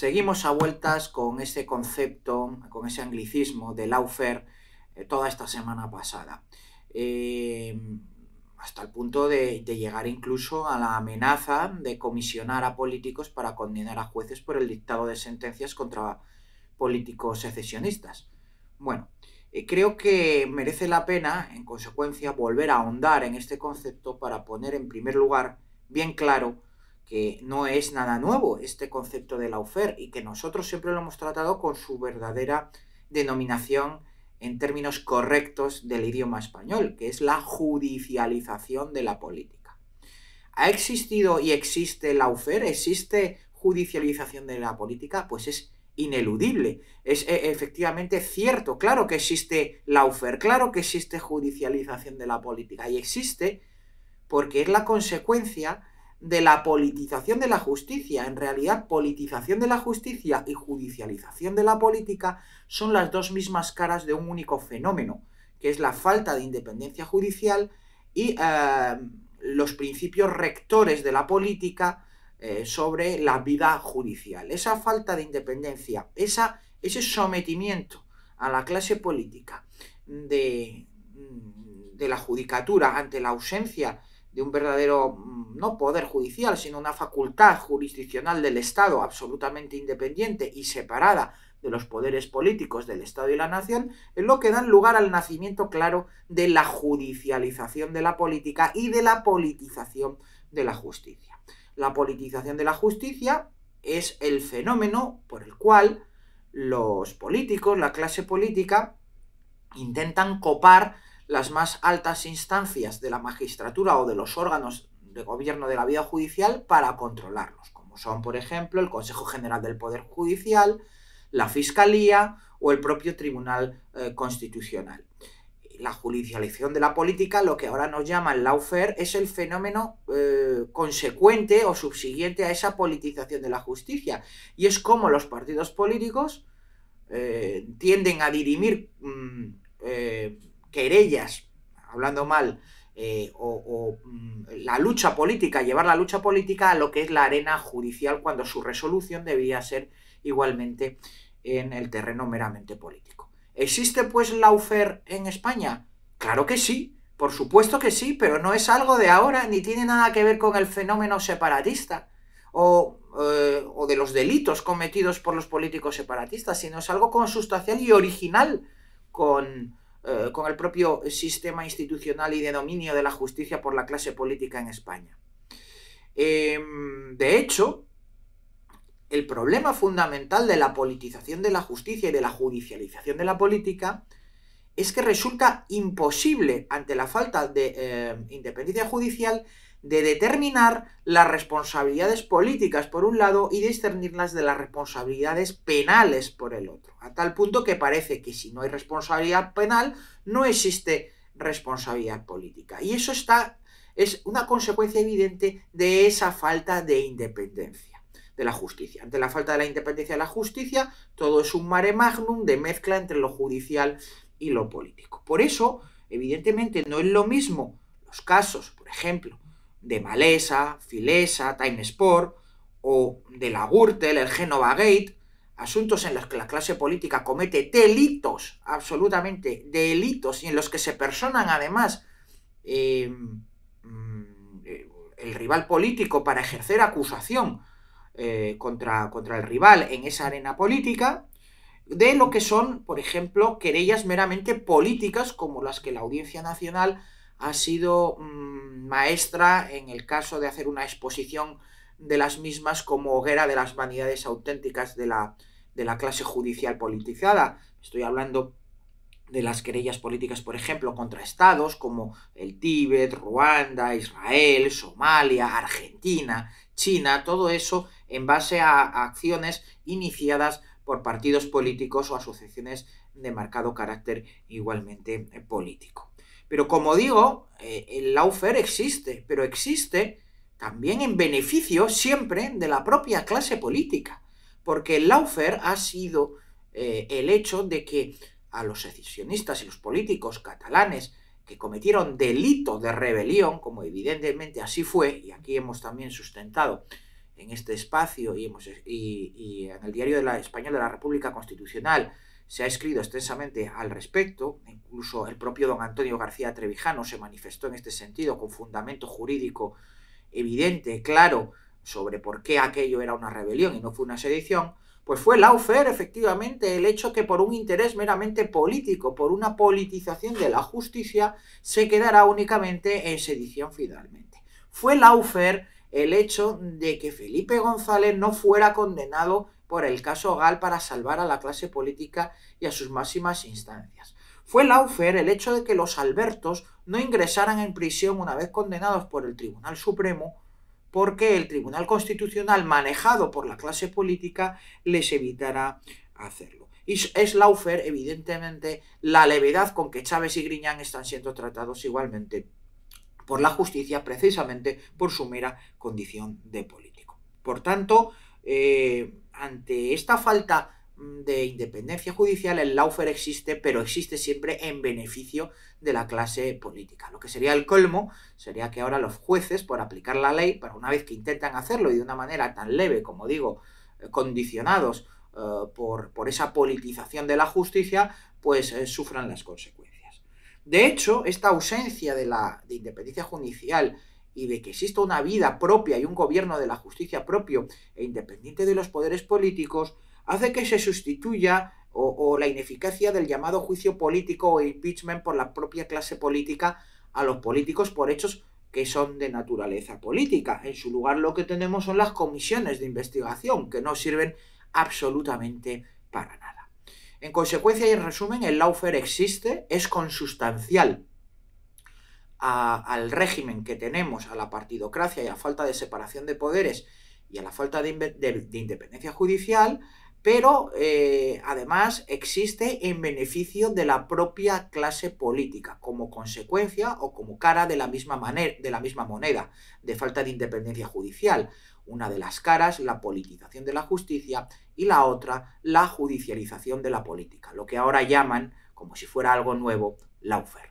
Seguimos a vueltas con ese concepto, con ese anglicismo de Laufer eh, toda esta semana pasada. Eh, hasta el punto de, llegar incluso a la amenaza de comisionar a políticos para condenar a jueces por el dictado de sentencias contra políticos secesionistas. Bueno, eh, creo que merece la pena, en consecuencia, volver a ahondar en este concepto para poner en primer lugar bien claro que no es nada nuevo este concepto de la UFER y que nosotros siempre lo hemos tratado con su verdadera denominación en términos correctos del idioma español, que es la judicialización de la política. ¿Ha existido y existe la UFER? ¿Existe judicialización de la política? Pues es ineludible. Es e, efectivamente cierto. Claro que existe la UFER, claro que existe judicialización de la política y existe porque es la consecuencia de la politización de la justicia. En realidad, politización de la justicia y judicialización de la política son las dos mismas caras de un único fenómeno, que es la falta de independencia judicial y eh, los principios rectores de la política eh, sobre la vida judicial. Esa falta de independencia, ese sometimiento a la clase política de, de la judicatura ante la ausencia de un verdadero, mm, no poder judicial, sino una facultad jurisdiccional del Estado absolutamente independiente y separada de los poderes políticos del Estado y la nación, es lo que dan lugar al nacimiento claro de la judicialización de la política y de la politización de la justicia. La politización de la justicia es el fenómeno por el cual los políticos, la clase política, intentan copar las más altas instancias de la magistratura o de los órganos de gobierno de la vía judicial para controlarlos, como son, por ejemplo, el Consejo General del Poder Judicial, la Fiscalía o el propio Tribunal eh, Constitucional. La judicialización de la política, lo que ahora nos llama el lawfare, es el fenómeno eh, consecuente o subsiguiente a esa politización de la justicia. Y es como los partidos políticos eh, tienden a dirimir mm, querellas, hablando mal, eh, o, mm, la lucha política, llevar la lucha política a lo que es la arena judicial cuando su resolución debía ser igualmente en el terreno meramente político. ¿Existe pues Laufer en España? Claro que sí, por supuesto que sí, pero no es algo de ahora, ni tiene nada que ver con el fenómeno separatista o, eh, o de los delitos cometidos por los políticos separatistas, sino es algo consustancial y original con, eh, con el propio sistema institucional y de dominio de la justicia por la clase política en España. Em, de hecho, el problema fundamental de la politización de la justicia y de la judicialización de la política es que resulta imposible, ante la falta de eh, independencia judicial, de determinar las responsabilidades políticas por un lado y discernirlas de las responsabilidades penales por el otro, a tal punto que parece que si no hay responsabilidad penal, no existe responsabilidad política. Y eso está, es una consecuencia evidente de esa falta de independencia de la justicia. Ante la falta de la independencia de la justicia, todo es un mare magnum de mezcla entre lo judicial y lo político. Por eso, evidentemente, no es lo mismo los casos, por ejemplo, de Malesa, Filesa, Time Sport o de la Gürtel, el Genova Gate, asuntos en los que la clase política comete delitos, absolutamente delitos, y en los que se personan además em, mm, eh, el rival político para ejercer acusación eh, contra, contra el rival en esa arena política, de lo que son, por ejemplo, querellas meramente políticas como las que la Audiencia Nacional ha sido mm, maestra en el caso de hacer una exposición de las mismas como hoguera de las vanidades auténticas de la, clase judicial politizada. Estoy hablando de las querellas políticas, por ejemplo, contra estados como el Tíbet, Ruanda, Israel, Somalia, Argentina, China, todo eso en base a acciones iniciadas por partidos políticos o asociaciones de marcado carácter igualmente eh, político. Pero como digo, eh, el laufer existe, pero existe también en beneficio siempre de la propia clase política, porque el laufer ha sido eh, el hecho de que a los secesionistas y los políticos catalanes que cometieron delito de rebelión, como evidentemente así fue, y aquí hemos también sustentado en este espacio y, hemos, en el diario de la Español de la República Constitucional se ha escrito extensamente al respecto, incluso el propio don Antonio García Trevijano se manifestó en este sentido con fundamento jurídico evidente, claro, sobre por qué aquello era una rebelión y no fue una sedición, pues fue Laufer efectivamente el hecho que por un interés meramente político, por una politización de la justicia, se quedara únicamente en sedición finalmente. Fue Laufer el hecho de que Felipe González no fuera condenado por el caso Gal para salvar a la clase política y a sus máximas instancias. Fue Laufer el hecho de que los Albertos no ingresaran en prisión una vez condenados por el Tribunal Supremo, porque el Tribunal Constitucional, manejado por la clase política, les evitará hacerlo. Y es Laufer, evidentemente, la levedad con que Chávez y Griñán están siendo tratados igualmente por la justicia precisamente por su mera condición de político. Por tanto, eh, ante esta falta mm, de independencia judicial, el laufer existe, pero existe siempre en beneficio de la clase política. Lo que sería el colmo sería que ahora los jueces, por aplicar la ley, para una vez que intentan hacerlo y de una manera tan leve, como digo, eh, condicionados eh, por, esa politización de la justicia, pues sufran las consecuencias. De hecho, esta ausencia de la independencia judicial y de que exista una vida propia y un gobierno de la justicia propio e independiente de los poderes políticos, hace que se sustituya o la ineficacia del llamado juicio político o impeachment por la propia clase política a los políticos por hechos que son de naturaleza política. En su lugar lo que tenemos son las comisiones de investigación, que no sirven absolutamente para nada. En consecuencia y en resumen, el Laufer existe, es consustancial al régimen que tenemos, a la partidocracia y a falta de separación de poderes y a la falta de independencia judicial, pero eh, además existe en beneficio de la propia clase política, como consecuencia o como cara de la misma, de la misma moneda, de falta de independencia judicial. Una de las caras, la politización de la justicia, y la otra, la judicialización de la política, lo que ahora llaman, como si fuera algo nuevo, Laufer.